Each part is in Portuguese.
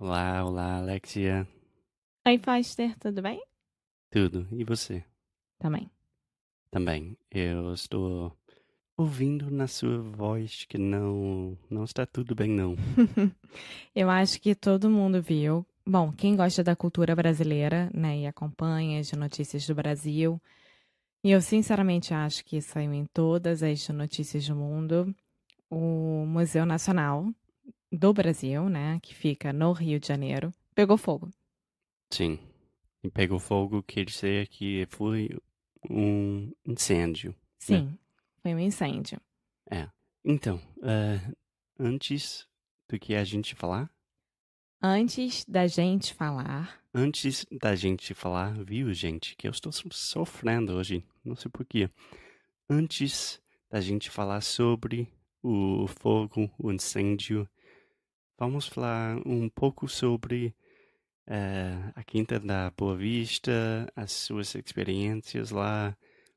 Olá, olá, Alexia. Oi, Foster, tudo bem? Tudo. E você? Também. Também. Eu estou ouvindo na sua voz que não não está tudo bem não. Eu acho que todo mundo viu. Bom, quem gosta da cultura brasileira, né, e acompanha as notícias do Brasil, e eu sinceramente acho que saiu em todas as notícias do mundo, o Museu Nacional do Brasil, né, que fica no Rio de Janeiro, pegou fogo. Sim. E pegou fogo quer dizer que foi um incêndio. Né? Sim, né? foi um incêndio. É. Então, uh, antes do que a gente falar? Antes da gente falar. Antes da gente falar, viu, gente, que eu estou sofrendo hoje, não sei porquê. Antes da gente falar sobre o fogo, o incêndio vamos falar um pouco sobre uh, a Quinta da Boa Vista, as suas experiências lá,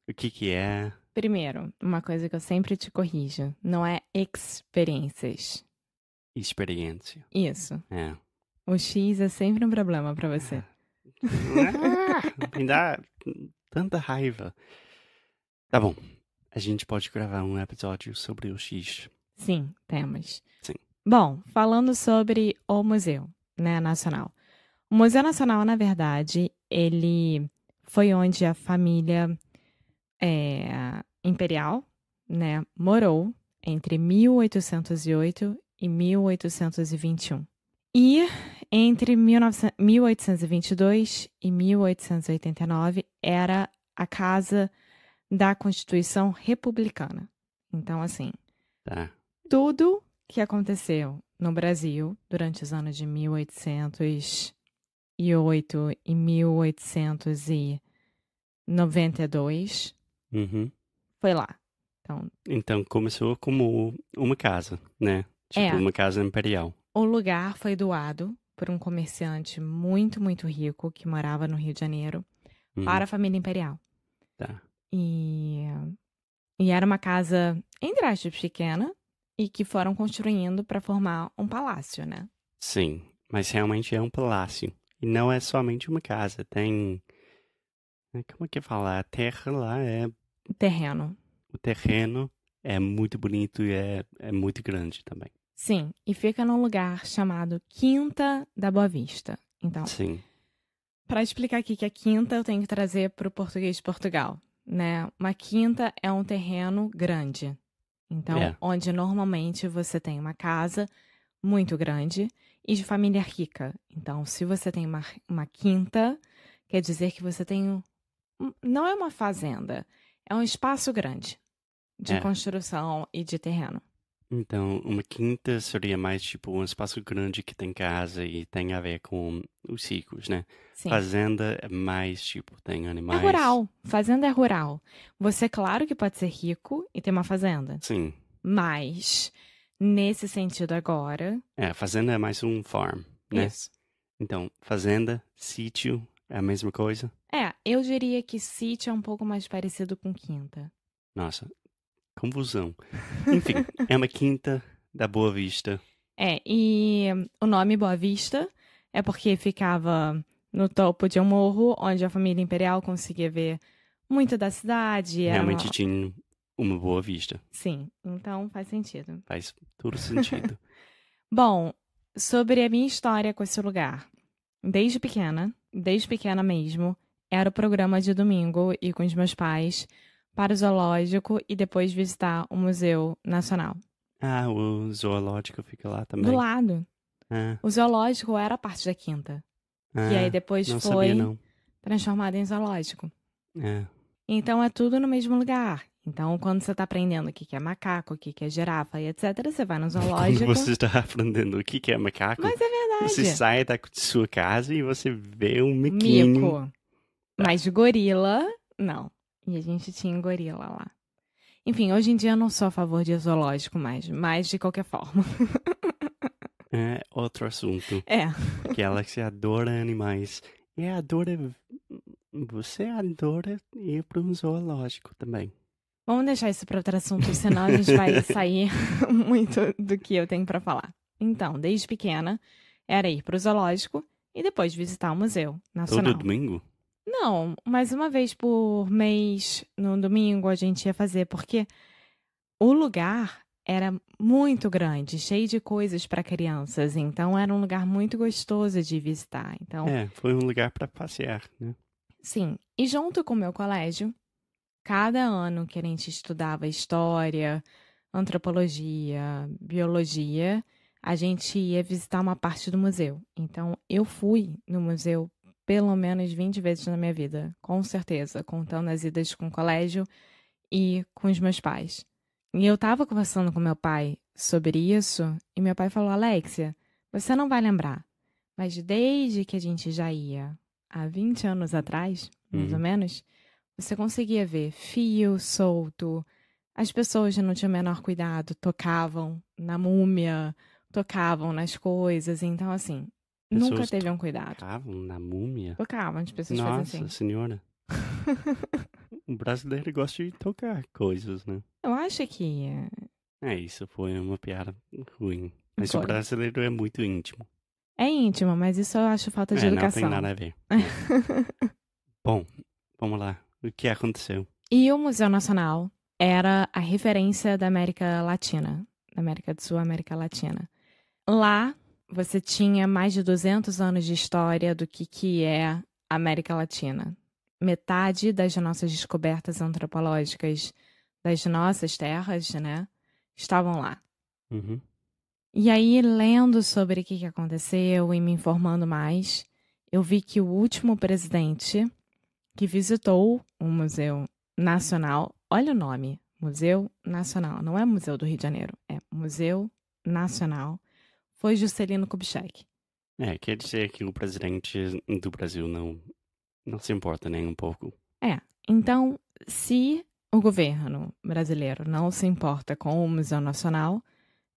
o que que é. Primeiro, uma coisa que eu sempre te corrijo, não é experiências. Experiência. Isso. É. O X é sempre um problema para você. Ah, me dá tanta raiva. Tá bom. A gente pode gravar um episódio sobre o X. Sim, temos. Sim. Bom, falando sobre o museu né, nacional. O Museu Nacional, na verdade, ele foi onde a família é, imperial né, morou entre 1808 e 1821. E entre 1822 e 1889 era a casa da Constituição Republicana. Então, assim, tá. tudo que aconteceu no Brasil durante os anos de 1808 e 1892 uhum. foi lá. Então, então começou como uma casa, né? Tipo, é, uma casa imperial. O lugar foi doado por um comerciante muito, muito rico que morava no Rio de Janeiro uhum. para a família imperial. Tá. E, e era uma casa, entre aspas, pequena, e que foram construindo para formar um palácio, né? Sim, mas realmente é um palácio. E não é somente uma casa, tem. É, como é que fala? A terra lá é. O terreno. O terreno é muito bonito e é, é muito grande também. Sim, e fica num lugar chamado Quinta da Boa Vista. Então. Sim. Para explicar aqui que a é quinta eu tenho que trazer para o português de Portugal, né? Uma quinta é um terreno grande, então, é. onde normalmente você tem uma casa muito grande e de família rica. Então, se você tem uma, uma quinta, quer dizer que você tem. Um, não é uma fazenda, é um espaço grande de é. construção e de terreno. Então, uma quinta seria mais tipo um espaço grande que tem casa e tem a ver com os ciclos, né? Sim. Fazenda é mais tipo, tem É animais. rural. Fazenda é rural. Você, claro que pode ser rico e ter uma fazenda. Sim. Mas, nesse sentido agora. É, fazenda é mais um farm, né? Isso. Então, fazenda, sítio, é a mesma coisa? É, eu diria que sítio é um pouco mais parecido com quinta. Nossa, Confusão. Enfim, é uma quinta da Boa Vista. É, e o nome Boa Vista é porque ficava no topo de um morro onde a família imperial conseguia ver muito da cidade. Realmente tinha uma boa vista. Sim, então faz sentido. Faz todo sentido. Bom, sobre a minha história com esse lugar. Desde pequena, desde pequena mesmo, era o programa de domingo e com os meus pais para o zoológico e depois visitar o Museu Nacional. Ah, o zoológico fica lá também. Do lado. Ah. O zoológico era parte da quinta. Ah, e aí depois foi sabia, transformado em zoológico. É. Então é tudo no mesmo lugar. Então, quando você está aprendendo o que, que é macaco, o que, que é girafa e etc., você vai no zoológico. Quando você está aprendendo o que, que é macaco, Mas é verdade. você sai da sua casa e você vê um miquinho. Mico. Mas gorila, não. E a gente tinha um gorila lá. Enfim, hoje em dia eu não sou a favor de zoológico mais, mas de qualquer forma. É outro assunto. É. Que ela se adora animais. E é adora. Você adora ir para um zoológico também. Vamos deixar isso para outro assunto, senão a gente vai sair muito do que eu tenho para falar. Então, desde pequena, era ir para o zoológico e depois visitar o Museu Nacional. Todo domingo? Não, mais uma vez por mês, no domingo, a gente ia fazer, porque o lugar era muito grande, cheio de coisas para crianças. Então era um lugar muito gostoso de visitar. Então é, foi um lugar para passear, né? Sim. E junto com o meu colégio, cada ano que a gente estudava história, antropologia, biologia, a gente ia visitar uma parte do museu. Então eu fui no museu pelo menos 20 vezes na minha vida, com certeza, contando as idas com o colégio e com os meus pais. E eu estava conversando com meu pai sobre isso, e meu pai falou: Alexia, você não vai lembrar, mas desde que a gente já ia há 20 anos atrás, mais uhum. ou menos, você conseguia ver fio solto, as pessoas já não tinham o menor cuidado, tocavam na múmia, tocavam nas coisas. Então, assim, Pessoas Nunca teve um cuidado. Tocavam na múmia? Tocavam, as pessoas Nossa assim. Nossa, senhora. o brasileiro gosta de tocar coisas, né? Eu acho que... Eh, é, isso foi uma piada ruim. Mas foi. o brasileiro é muito íntimo. É íntimo, mas isso eu acho falta de é, educação. Não tem nada a ver. Bom, vamos lá. O que aconteceu? E o Museu Nacional era a referência da América Latina, da América do Sul, América Latina. Lá você tinha mais de 200 anos de história do que, que é a América Latina. Metade das nossas descobertas antropológicas das nossas terras, né, estavam lá. Uhum. E aí, lendo sobre o que, que aconteceu e me informando mais, eu vi que o último presidente que visitou o Museu Nacional, olha o nome, Museu Nacional, não é Museu do Rio de Janeiro, é Museu Nacional foi Juscelino Kubitschek. É, quer dizer que o presidente do Brasil não, não se importa nem um pouco. É, então, se o governo brasileiro não se importa com o Museu Nacional,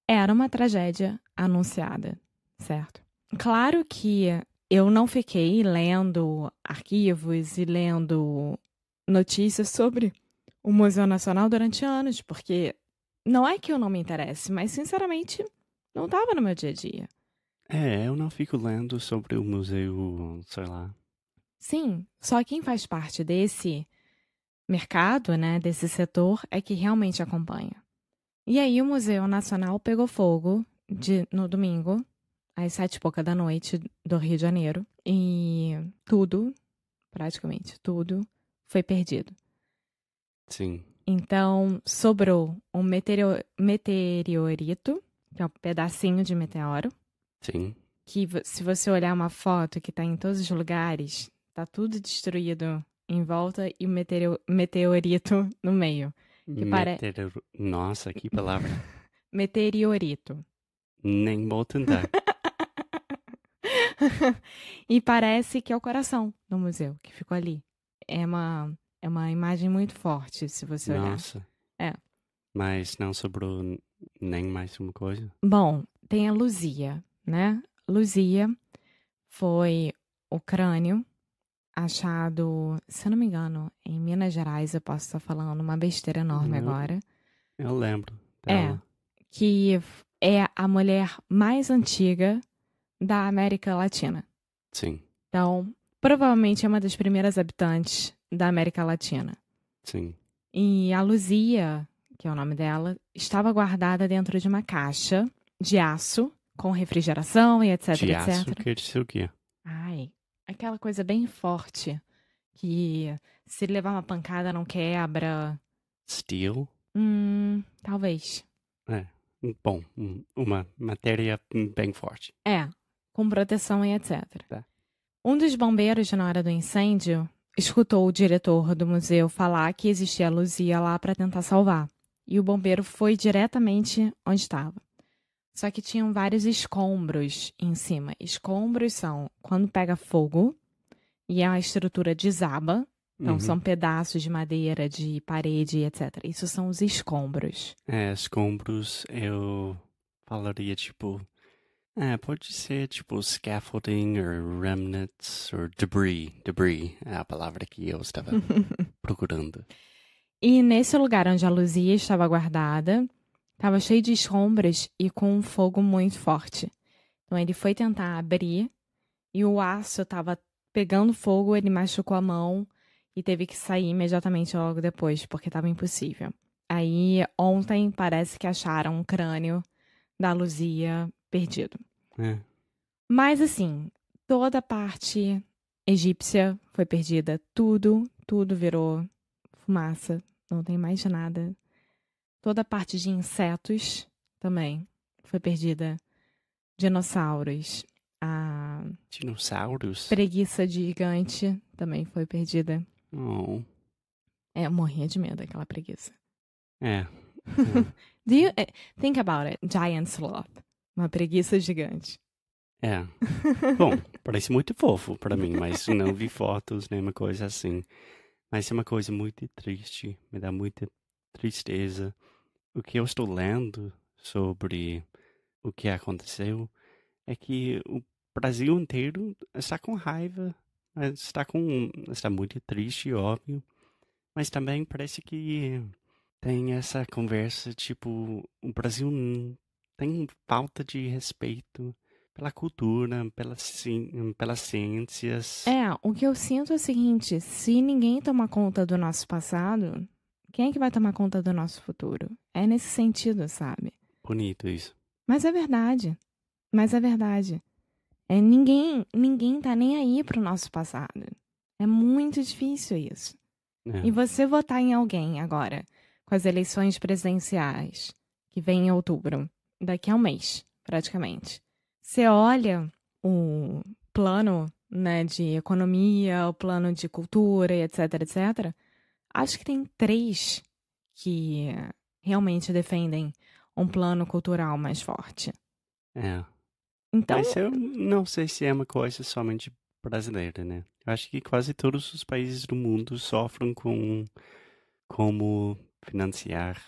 era uma tragédia anunciada, certo? Claro que eu não fiquei lendo arquivos e lendo notícias sobre o Museu Nacional durante anos, porque não é que eu não me interesse, mas sinceramente não estava no meu dia a dia. É, eu não fico lendo sobre o museu, sei lá. Sim, só quem faz parte desse mercado, né, desse setor, é que realmente acompanha. E aí o Museu Nacional pegou fogo de, no domingo, às sete e pouca da noite do Rio de Janeiro, e tudo, praticamente tudo, foi perdido. Sim. Então, sobrou um meteoro, meteorito que é um pedacinho de meteoro. Sim. Que se você olhar uma foto que está em todos os lugares, está tudo destruído em volta e o meteorito no meio. Que pare... Nossa, que palavra. Meteorito. Nem vou tentar. e parece que é o coração do museu que ficou ali. É uma, é uma imagem muito forte, se você Nossa. olhar. Nossa. É. Mas não sobrou nem mais uma coisa? Bom, tem a Luzia, né? Luzia foi o crânio achado, se eu não me engano, em Minas Gerais, eu posso estar falando uma besteira enorme eu, uhum. agora. Eu lembro. É, dela. É, que é a mulher mais antiga da América Latina. Sim. Então, provavelmente é uma das primeiras habitantes da América Latina. Sim. E a Luzia que é o nome dela, estava guardada dentro de uma caixa de aço com refrigeração e etc, de etc. Aço quer é dizer o quê? Ai, aquela coisa bem forte que se levar uma pancada não quebra. Steel? Hum, talvez. É, bom, uma matéria bem forte. É, com proteção e etc. Tá. Um dos bombeiros na hora do incêndio escutou o diretor do museu falar que existia a Luzia lá para tentar salvar e o bombeiro foi diretamente onde estava. Só que tinham vários escombros em cima. Escombros são quando pega fogo e é a estrutura desaba. Então, uhum. são pedaços de madeira, de parede, etc. Isso são os escombros. É, escombros eu falaria tipo. É, pode ser tipo scaffolding ou remnants ou debris. Debris é a palavra que eu estava procurando. E nesse lugar onde a Luzia estava guardada, estava cheio de escombros e com um fogo muito forte. Então ele foi tentar abrir e o aço estava pegando fogo, ele machucou a mão e teve que sair imediatamente logo depois, porque estava impossível. Aí ontem parece que acharam um crânio da Luzia perdido. É. Mas assim, toda a parte egípcia foi perdida, tudo, tudo virou fumaça, não tem mais nada. Toda a parte de insetos também foi perdida. Dinossauros. A Dinossauros? Preguiça gigante também foi perdida. Oh. É, eu morria de medo aquela preguiça. É. Do you, eh, think about it. Giant sloth. Uma preguiça gigante. É. Bom, parece muito fofo para mim, mas não vi fotos, nenhuma coisa assim. Mas é uma coisa muito triste, me dá muita tristeza. O que eu estou lendo sobre o que aconteceu é que o Brasil inteiro está com raiva, está com está muito triste, óbvio, mas também parece que tem essa conversa tipo o Brasil tem falta de respeito pela cultura, pela ci... pelas ciências. É, o que eu sinto é o seguinte: se ninguém tomar conta do nosso passado, quem é que vai tomar conta do nosso futuro? É nesse sentido, sabe? Bonito isso. Mas é verdade. Mas é verdade. É, ninguém, ninguém tá nem aí pro nosso passado. É muito difícil isso. É. E você votar em alguém agora, com as eleições presidenciais, que vem em outubro, daqui a um mês, praticamente. Você olha o plano né, de economia, o plano de cultura, etc, etc. Acho que tem três que realmente defendem um plano cultural mais forte. É. Então. Mas eu não sei se é uma coisa somente brasileira, né? Eu acho que quase todos os países do mundo sofrem com como financiar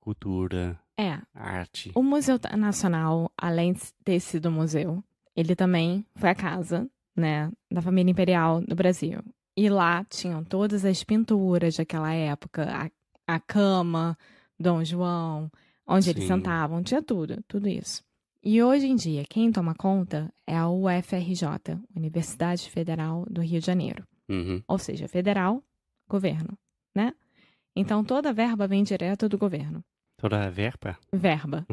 cultura, é. arte. O Museu Nacional, além de ter sido museu, ele também foi a casa, né, da família imperial do Brasil. E lá tinham todas as pinturas daquela época, a, a cama, Dom João, onde Sim. eles sentavam, tinha tudo, tudo isso. E hoje em dia, quem toma conta é a UFRJ, Universidade Federal do Rio de Janeiro. Uhum. Ou seja, federal, governo, né? Então toda a verba vem direto do governo. Toda verba? Verba.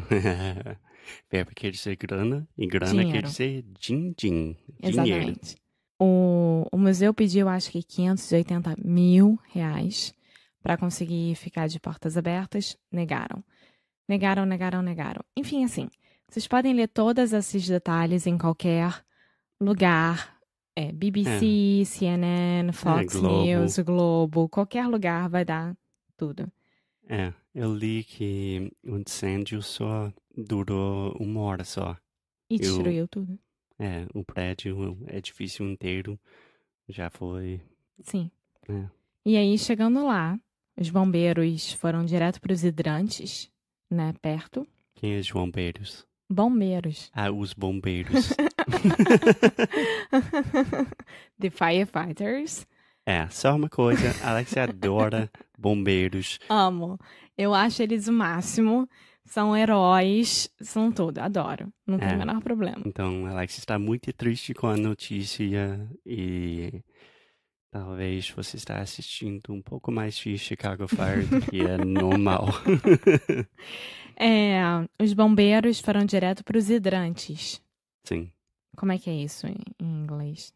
verba quer dizer grana e grana dinheiro. quer dizer din-din. Dinheiro. O, o museu pediu, acho que, 580 mil reais para conseguir ficar de portas abertas. Negaram. Negaram, negaram, negaram. Enfim, assim, vocês podem ler todos esses detalhes em qualquer lugar. É, BBC, é. CNN, é, Fox é, Globo. News, Globo, qualquer lugar vai dar tudo. É. Eu li que o incêndio só durou uma hora só. E destruiu eu, tudo. É, o prédio, o é edifício inteiro já foi. Sim. É. E aí, chegando lá, os bombeiros foram direto para os hidrantes, né, perto. Quem é os bombeiros? Bombeiros. Ah, os bombeiros. The firefighters. É, só uma coisa, Alex adora bombeiros. Amo. Eu acho eles o máximo. São heróis, são tudo, adoro. Não tem é. o menor problema. Então, Alex está muito triste com a notícia e talvez você está assistindo um pouco mais de Chicago Fire do que é normal. é, os bombeiros foram direto para os hidrantes. Sim. Como é que é isso em inglês?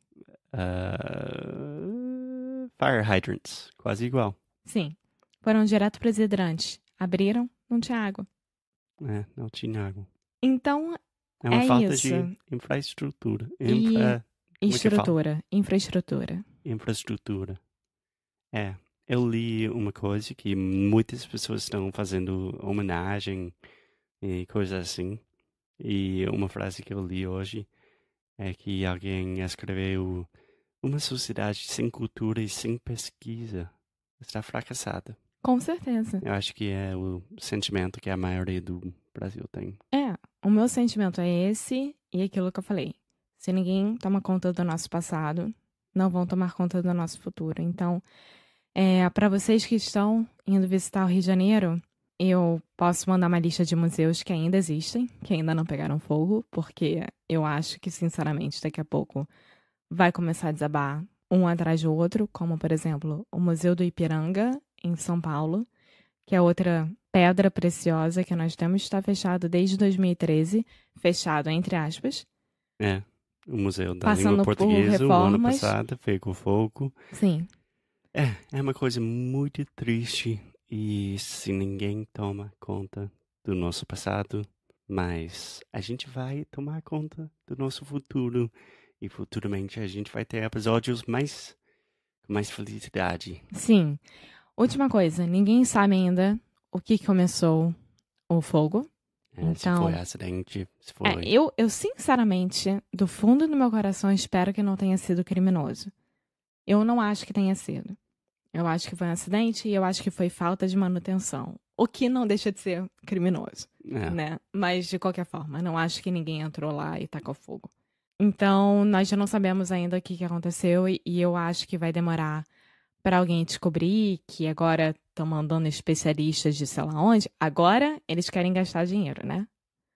Uh, fire hydrants, quase igual. Sim. Foram direto para os hidrantes. Abriram, não tinha água. É, não tinha água. Então, é uma é falta isso. de infraestrutura. Infra... É e... Estrutura, é infraestrutura. Infraestrutura. É, eu li uma coisa que muitas pessoas estão fazendo homenagem e coisas assim. E uma frase que eu li hoje é que alguém escreveu: Uma sociedade sem cultura e sem pesquisa está fracassada. Com certeza. Eu acho que é o sentimento que a maioria do Brasil tem. É, o meu sentimento é esse e aquilo que eu falei. Se ninguém toma conta do nosso passado, não vão tomar conta do nosso futuro. Então, é, para vocês que estão indo visitar o Rio de Janeiro, eu posso mandar uma lista de museus que ainda existem, que ainda não pegaram fogo, porque eu acho que, sinceramente, daqui a pouco vai começar a desabar um atrás do outro, como, por exemplo, o Museu do Ipiranga em São Paulo, que é outra pedra preciosa que nós temos, está fechado desde 2013, fechado entre aspas. É, o Museu da Passando Língua Portuguesa, o ano passado, foi com fogo. Sim. É, é uma coisa muito triste e se ninguém toma conta do nosso passado, mas a gente vai tomar conta do nosso futuro e futuramente a gente vai ter episódios mais mais felicidade. Sim. Última coisa, ninguém sabe ainda o que começou o fogo. É, então, se foi acidente, se é, foi... É, eu, eu, sinceramente, do fundo do meu coração, espero que não tenha sido criminoso. Eu não acho que tenha sido. Eu acho que foi um acidente e eu acho que foi falta de manutenção. O que não deixa de ser criminoso, é. né? Mas, de qualquer forma, não acho que ninguém entrou lá e tacou fogo. Então, nós já não sabemos ainda o que, que aconteceu e, e eu acho que vai demorar para alguém descobrir que agora estão mandando especialistas de sei lá onde, agora eles querem gastar dinheiro, né?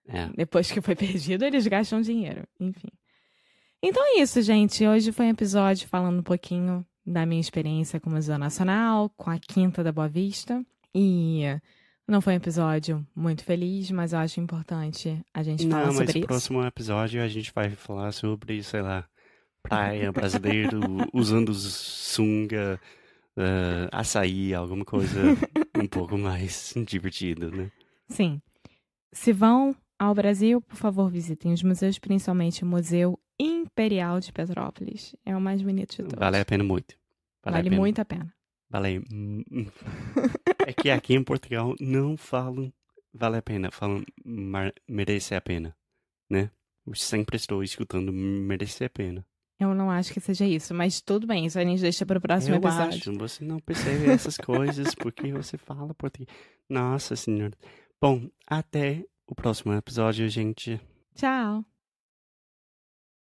É. Depois que foi perdido, eles gastam dinheiro. Enfim. Então é isso, gente. Hoje foi um episódio falando um pouquinho da minha experiência com o Museu Nacional, com a Quinta da Boa Vista. E não foi um episódio muito feliz, mas eu acho importante a gente falar sobre isso. Não, mas no próximo episódio a gente vai falar sobre, sei lá, praia brasileiro usando sunga, uh, açaí, alguma coisa um pouco mais divertida, né? Sim. Se vão ao Brasil, por favor, visitem os museus, principalmente o Museu Imperial de Petrópolis. É o mais bonito de todos. Vale a pena muito. Vale, vale a pena. muito a pena. Vale. é que aqui em Portugal não falam vale a pena, falam merece a pena, né? Eu sempre estou escutando merece a pena. Eu não acho que seja isso, mas tudo bem, isso a gente deixa para o próximo eu episódio. Acho, você não percebe essas coisas porque você fala português. Nossa senhora. Bom, até o próximo episódio, gente. Tchau.